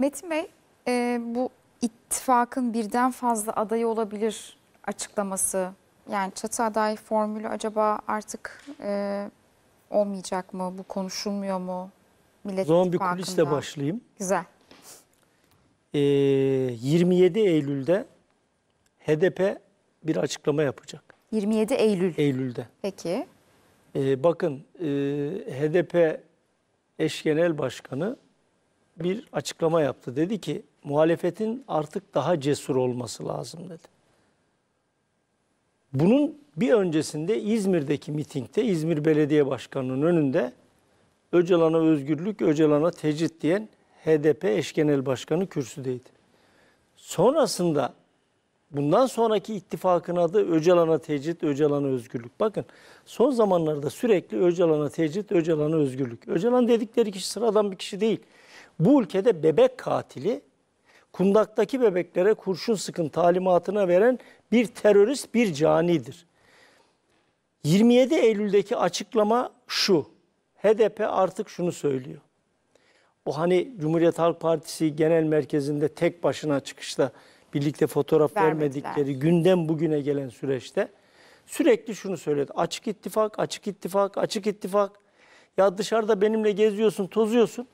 Metin Bey e, bu ittifakın birden fazla adayı olabilir açıklaması yani çatı aday formülü acaba artık e, olmayacak mı? Bu konuşulmuyor mu? Millet o zaman bir kulisle başlayayım. Güzel. E, 27 Eylül'de HDP bir açıklama yapacak. 27 Eylül. Eylül'de. Peki. E, bakın e, HDP eş genel başkanı bir açıklama yaptı. Dedi ki muhalefetin artık daha cesur olması lazım dedi. Bunun bir öncesinde İzmir'deki mitingde İzmir Belediye Başkanı'nın önünde Öcalan'a özgürlük, Öcalan'a tecrit diyen HDP eş genel başkanı kürsüdeydi. Sonrasında bundan sonraki ittifakın adı Öcalan'a tecrit, Öcalan'a özgürlük. Bakın son zamanlarda sürekli Öcalan'a tecrit, Öcalan'a özgürlük. Öcalan dedikleri kişi sıradan bir kişi değil. Bu ülkede bebek katili kundaktaki bebeklere kurşun sıkın talimatına veren bir terörist, bir canidir. 27 Eylül'deki açıklama şu. HDP artık şunu söylüyor. O hani Cumhuriyet Halk Partisi genel merkezinde tek başına çıkışta birlikte fotoğraf Vermediler. vermedikleri günden bugüne gelen süreçte sürekli şunu söyledi. Açık ittifak, açık ittifak, açık ittifak. Ya dışarıda benimle geziyorsun, tozuyorsun.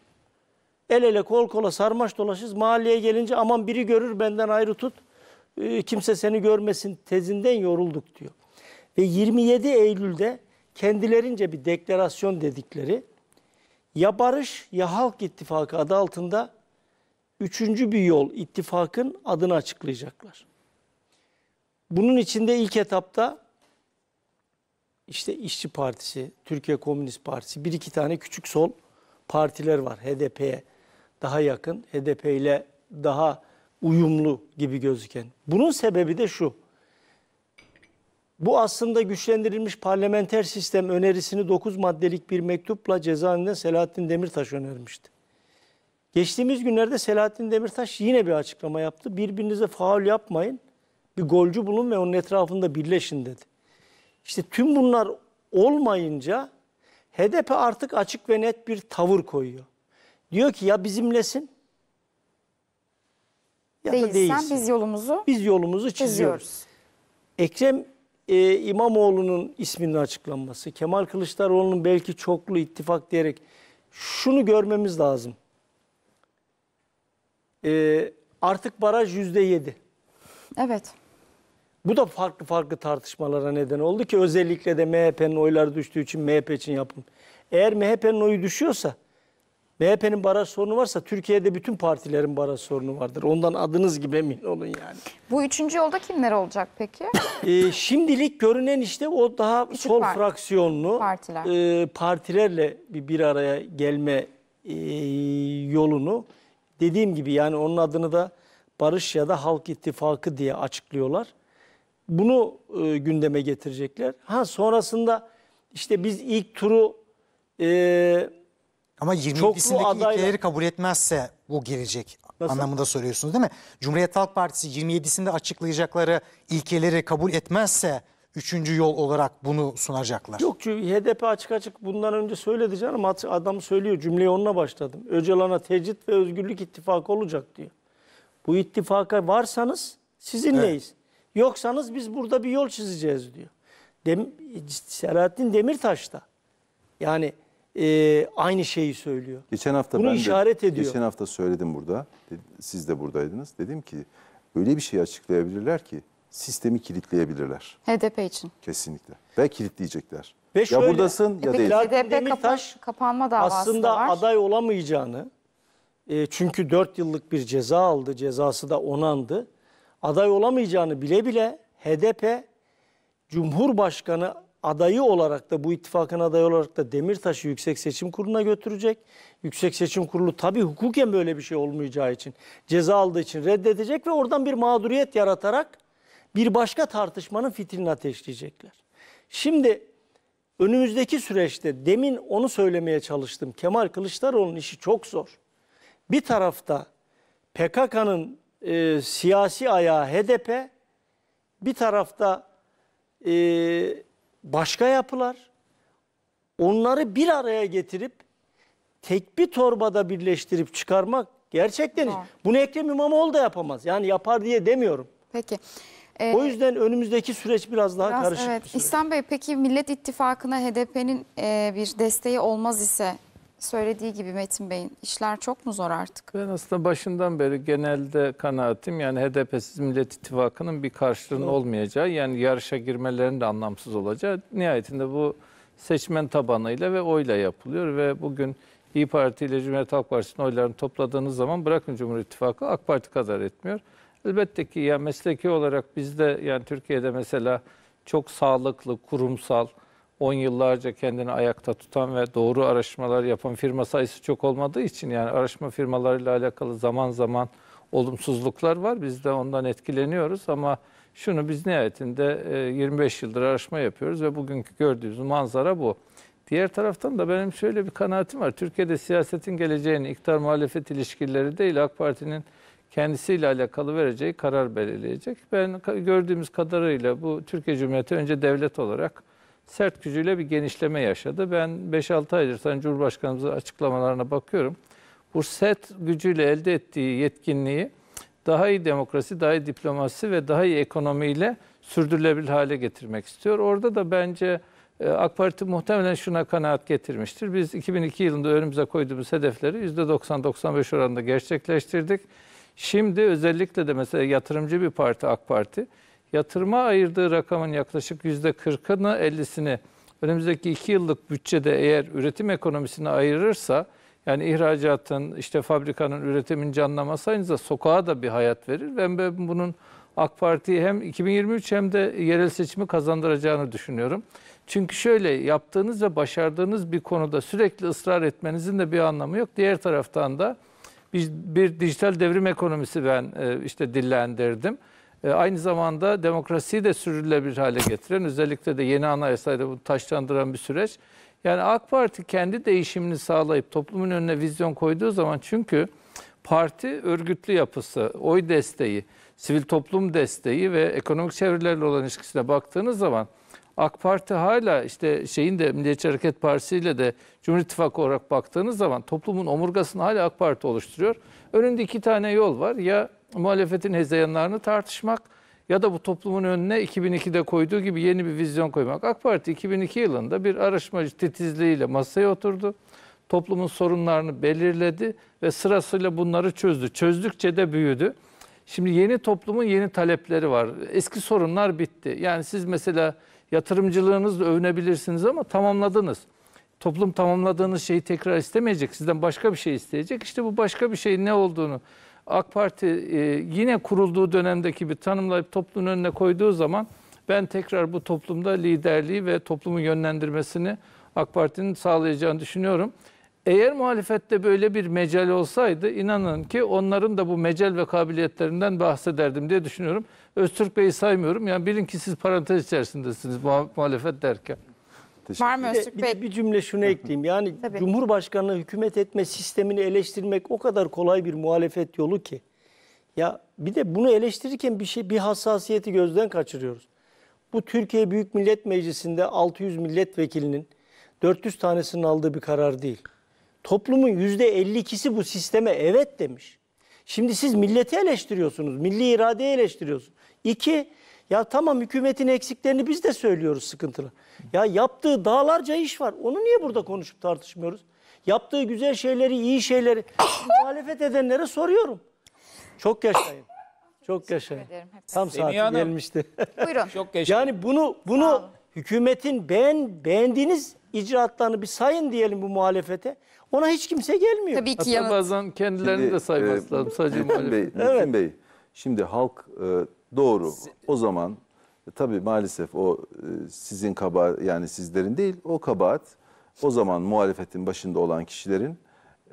El ele kol kola sarmaş dolaşız. Mahalleye gelince aman biri görür benden ayrı tut. Ee, kimse seni görmesin tezinden yorulduk diyor. Ve 27 Eylül'de kendilerince bir deklarasyon dedikleri ya barış ya halk ittifakı adı altında üçüncü bir yol ittifakın adını açıklayacaklar. Bunun içinde ilk etapta işte İşçi Partisi, Türkiye Komünist Partisi, bir iki tane küçük sol partiler var HDP'ye daha yakın, HDP ile daha uyumlu gibi gözüken. Bunun sebebi de şu. Bu aslında güçlendirilmiş parlamenter sistem önerisini 9 maddelik bir mektupla cezaevinde Selahattin Demirtaş önermişti. Geçtiğimiz günlerde Selahattin Demirtaş yine bir açıklama yaptı. Birbirinize faul yapmayın, bir golcü bulun ve onun etrafında birleşin dedi. İşte tüm bunlar olmayınca HDP artık açık ve net bir tavır koyuyor. Diyor ki ya bizimlesin ya değilsen, da değilsin. biz yolumuzu biz yolumuzu çiziyoruz. çiziyoruz. Ekrem e, İmamoğlu'nun isminin açıklanması, Kemal Kılıçdaroğlu'nun belki çoklu ittifak diyerek şunu görmemiz lazım. E, artık baraj yüzde yedi. Evet. Bu da farklı farklı tartışmalara neden oldu ki özellikle de MHP'nin oyları düştüğü için MHP için yapın. Eğer MHP'nin oyu düşüyorsa MHP'nin baraj sorunu varsa Türkiye'de bütün partilerin baraj sorunu vardır. Ondan adınız gibi emin olun yani. Bu üçüncü yolda kimler olacak peki? e, şimdilik görünen işte o daha Küçük sol parti. fraksiyonlu Partiler. e, partilerle bir, bir araya gelme e, yolunu dediğim gibi yani onun adını da Barış ya da Halk ittifakı diye açıklıyorlar. Bunu e, gündeme getirecekler. Ha sonrasında işte biz ilk turu e, ama 27'sindeki ilkeleri kabul etmezse bu gelecek Nasıl? anlamında soruyorsunuz değil mi? Cumhuriyet Halk Partisi 27'sinde açıklayacakları ilkeleri kabul etmezse üçüncü yol olarak bunu sunacaklar. Yok çünkü HDP açık açık bundan önce söyledi canım adam söylüyor cümleyi onunla başladım. Öcalan'a tecrit ve özgürlük ittifakı olacak diyor. Bu ittifaka varsanız sizinleyiz. Evet. Yoksanız biz burada bir yol çizeceğiz diyor. Dem Selahattin Demirtaş da yani e, aynı şeyi söylüyor. Geçen hafta Bunu ben işaret de, ediyor. Geçen hafta söyledim burada. Siz de buradaydınız. Dedim ki öyle bir şey açıklayabilirler ki sistemi kilitleyebilirler. HDP için. Kesinlikle. Ve kilitleyecekler. Ve ya buradasın ya e değil. HDP Demirtaş kapa kapanma davası aslında da var. aday olamayacağını e, çünkü 4 yıllık bir ceza aldı. Cezası da onandı. Aday olamayacağını bile bile HDP Cumhurbaşkanı adayı olarak da bu ittifakın adayı olarak da Demirtaş'ı Yüksek Seçim Kurulu'na götürecek. Yüksek Seçim Kurulu tabii hukuken böyle bir şey olmayacağı için ceza aldığı için reddedecek ve oradan bir mağduriyet yaratarak bir başka tartışmanın fitilini ateşleyecekler. Şimdi önümüzdeki süreçte demin onu söylemeye çalıştım. Kemal Kılıçdaroğlu'nun işi çok zor. Bir tarafta PKK'nın e, siyasi ayağı HDP, bir tarafta e, başka yapılar onları bir araya getirip tek bir torbada birleştirip çıkarmak gerçekten Doğru. bunu Ekrem İmamoğlu da yapamaz. Yani yapar diye demiyorum. Peki. Ee, o yüzden önümüzdeki süreç biraz daha biraz, karışık. Evet. Bir süreç. İhsan Bey peki Millet İttifakı'na HDP'nin e, bir desteği olmaz ise söylediği gibi Metin Bey'in işler çok mu zor artık? Ben aslında başından beri genelde kanaatim yani HDP'siz Millet İttifakı'nın bir karşılığının olmayacağı yani yarışa girmelerinin de anlamsız olacağı nihayetinde bu seçmen tabanıyla ve oyla yapılıyor ve bugün İyi Parti ile Cumhuriyet Halk Partisi'nin oylarını topladığınız zaman bırakın Cumhur İttifakı AK Parti kadar etmiyor. Elbette ki yani mesleki olarak bizde yani Türkiye'de mesela çok sağlıklı, kurumsal, 10 yıllarca kendini ayakta tutan ve doğru araştırmalar yapan firma sayısı çok olmadığı için yani araştırma firmalarıyla alakalı zaman zaman olumsuzluklar var. Biz de ondan etkileniyoruz ama şunu biz nihayetinde 25 e, yıldır araştırma yapıyoruz ve bugünkü gördüğümüz manzara bu. Diğer taraftan da benim şöyle bir kanaatim var. Türkiye'de siyasetin geleceğini iktidar muhalefet ilişkileri değil AK Parti'nin kendisiyle alakalı vereceği karar belirleyecek. Ben gördüğümüz kadarıyla bu Türkiye Cumhuriyeti önce devlet olarak sert gücüyle bir genişleme yaşadı. Ben 5-6 aydır Sayın Cumhurbaşkanımızın açıklamalarına bakıyorum. Bu sert gücüyle elde ettiği yetkinliği daha iyi demokrasi, daha iyi diplomasi ve daha iyi ekonomiyle sürdürülebilir hale getirmek istiyor. Orada da bence e, AK Parti muhtemelen şuna kanaat getirmiştir. Biz 2002 yılında önümüze koyduğumuz hedefleri %90-95 oranında gerçekleştirdik. Şimdi özellikle de mesela yatırımcı bir parti AK Parti yatırıma ayırdığı rakamın yaklaşık %40'ını 50'sini önümüzdeki 2 yıllık bütçede eğer üretim ekonomisine ayırırsa yani ihracatın işte fabrikanın üretimin canlaması aynı zamanda sokağa da bir hayat verir. Ben, ben bunun AK Parti'yi hem 2023 hem de yerel seçimi kazandıracağını düşünüyorum. Çünkü şöyle yaptığınız ve başardığınız bir konuda sürekli ısrar etmenizin de bir anlamı yok. Diğer taraftan da bir, bir dijital devrim ekonomisi ben e, işte dillendirdim. E, aynı zamanda demokrasiyi de sürdürülebilir hale getiren özellikle de yeni anayasayla bu taşlandıran bir süreç. Yani AK Parti kendi değişimini sağlayıp toplumun önüne vizyon koyduğu zaman çünkü parti örgütlü yapısı, oy desteği, sivil toplum desteği ve ekonomik çevrelerle olan ilişkisine baktığınız zaman AK Parti hala işte şeyin de Milliyetçi Hareket Partisi ile de Cumhur İttifakı olarak baktığınız zaman toplumun omurgasını hala AK Parti oluşturuyor. Önünde iki tane yol var. Ya muhalefetin hezeyanlarını tartışmak ya da bu toplumun önüne 2002'de koyduğu gibi yeni bir vizyon koymak. AK Parti 2002 yılında bir araştırmacı titizliğiyle masaya oturdu. Toplumun sorunlarını belirledi ve sırasıyla bunları çözdü. Çözdükçe de büyüdü. Şimdi yeni toplumun yeni talepleri var. Eski sorunlar bitti. Yani siz mesela yatırımcılığınızla övünebilirsiniz ama tamamladınız. Toplum tamamladığınız şeyi tekrar istemeyecek. Sizden başka bir şey isteyecek. İşte bu başka bir şeyin ne olduğunu AK Parti e, yine kurulduğu dönemdeki bir tanımlayıp toplumun önüne koyduğu zaman ben tekrar bu toplumda liderliği ve toplumu yönlendirmesini AK Parti'nin sağlayacağını düşünüyorum. Eğer muhalefette böyle bir mecel olsaydı inanın ki onların da bu mecel ve kabiliyetlerinden bahsederdim diye düşünüyorum. Öztürk Bey'i saymıyorum. Yani bilin ki siz parantez içerisindesiniz muhalefet derken. Var mı Öztürk bir, bir, bir cümle şunu ekleyeyim. Yani Tabii. Cumhurbaşkanı hükümet etme sistemini eleştirmek o kadar kolay bir muhalefet yolu ki. Ya bir de bunu eleştirirken bir şey bir hassasiyeti gözden kaçırıyoruz. Bu Türkiye Büyük Millet Meclisi'nde 600 milletvekilinin 400 tanesinin aldığı bir karar değil. Toplumun %52'si bu sisteme evet demiş. Şimdi siz milleti eleştiriyorsunuz, milli iradeyi eleştiriyorsunuz. İki, ya tamam hükümetin eksiklerini biz de söylüyoruz sıkıntılı. Ya yaptığı dağlarca iş var. Onu niye burada konuşup tartışmıyoruz? Yaptığı güzel şeyleri, iyi şeyleri muhalefet edenlere soruyorum. Çok yaşayın. Çok yaşayın. Tam saat gelmişti. Buyurun. Çok yaşayın. yani bunu bunu hükümetin beğen beğendiğiniz icraatlarını bir sayın diyelim bu muhalefete. Ona hiç kimse gelmiyor. Tabii ki Hatta yanıt. bazen kendilerini Şimdi, de saymazlar. e, Sadece Metin Bey, Evet. Bey, Şimdi halk e, doğru. O zaman e, tabii maalesef o e, sizin kabahat yani sizlerin değil o kabahat o zaman muhalefetin başında olan kişilerin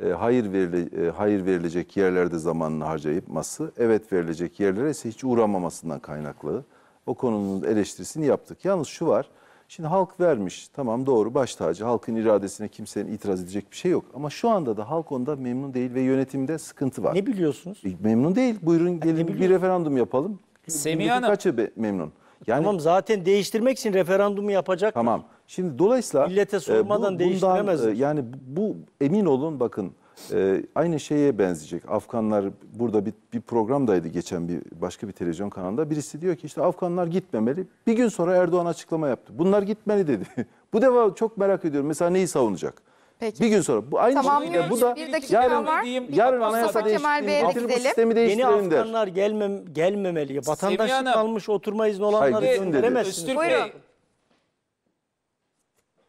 e, hayır verile, e, hayır verilecek yerlerde zamanını harcayıpması, evet verilecek yerlere ise hiç uğramamasından kaynaklı. O konunun eleştirisini yaptık. Yalnız şu var. Şimdi halk vermiş tamam doğru baş tacı halkın iradesine kimsenin itiraz edecek bir şey yok. Ama şu anda da halk onda memnun değil ve yönetimde sıkıntı var. Ne biliyorsunuz? E, memnun değil buyurun e, gelin bir referandum yapalım. E, Semiha Hanım. Kaça memnun? Yani, tamam zaten değiştirmek için referandumu yapacak. Tamam. Şimdi dolayısıyla millete sormadan e, bu, bundan, değiştiremez. E, yani bu emin olun bakın e, aynı şeye benzeyecek. Afganlar burada bir, bir programdaydı geçen bir başka bir televizyon kanalında. Birisi diyor ki işte Afganlar gitmemeli. Bir gün sonra Erdoğan açıklama yaptı. Bunlar gitmeli dedi. bu defa çok merak ediyorum. Mesela neyi savunacak? Peki. Bir gün sonra. Bu aynı tamam, şekilde bu da bir dakika yarın, var. Bir yarın anayasa değiştirelim. Yeni Afganlar gelmem, gelmemeli. Vatandaşlık almış oturma izni olanları gönderemezsiniz. Buyurun.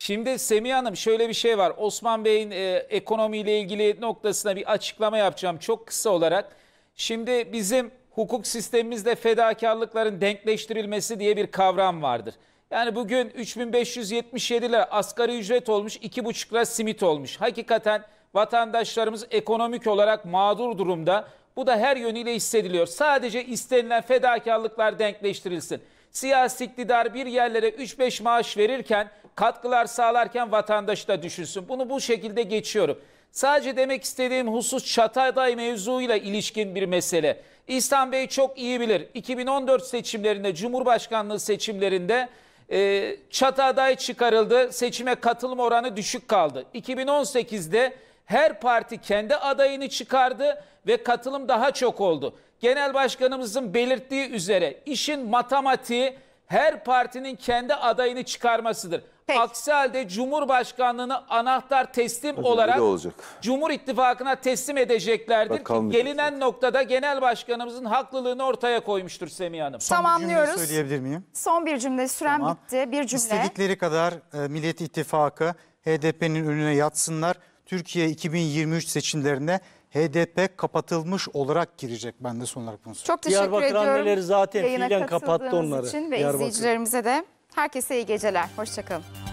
Şimdi Semih Hanım şöyle bir şey var. Osman Bey'in e, ekonomiyle ilgili noktasına bir açıklama yapacağım çok kısa olarak. Şimdi bizim hukuk sistemimizde fedakarlıkların denkleştirilmesi diye bir kavram vardır. Yani bugün 3577 lira asgari ücret olmuş, 2,5 lira simit olmuş. Hakikaten vatandaşlarımız ekonomik olarak mağdur durumda. Bu da her yönüyle hissediliyor. Sadece istenilen fedakarlıklar denkleştirilsin. Siyasi iktidar bir yerlere 3-5 maaş verirken, katkılar sağlarken vatandaş da düşünsün. Bunu bu şekilde geçiyorum. Sadece demek istediğim husus Çatay'day mevzuyla ilişkin bir mesele. İhsan Bey çok iyi bilir. 2014 seçimlerinde, Cumhurbaşkanlığı seçimlerinde e, Çatay çıkarıldı. Seçime katılım oranı düşük kaldı. 2018'de her parti kendi adayını çıkardı ve katılım daha çok oldu. Genel başkanımızın belirttiği üzere işin matematiği her partinin kendi adayını çıkarmasıdır. Peki. Aksi halde Cumhurbaşkanlığını anahtar teslim Hadi olarak olacak. Cumhur İttifakı'na teslim edeceklerdir. Bakalım Gelinen noktada genel başkanımızın haklılığını ortaya koymuştur Semih Hanım. Son Tamamlıyoruz. Bir söyleyebilir miyim? Son bir cümle Süren tamam. bitti. Bir cümle. İstedikleri kadar e, Millet İttifakı HDP'nin önüne yatsınlar. Türkiye 2023 seçimlerine HDP kapatılmış olarak girecek. Ben de son olarak bunu söyleyeyim. Çok teşekkür Diyarbakır ediyorum. Diyarbakır anneleri zaten Yayına fiilen kapattı onları. için ve izleyicilerimize de herkese iyi geceler. Hoşçakalın.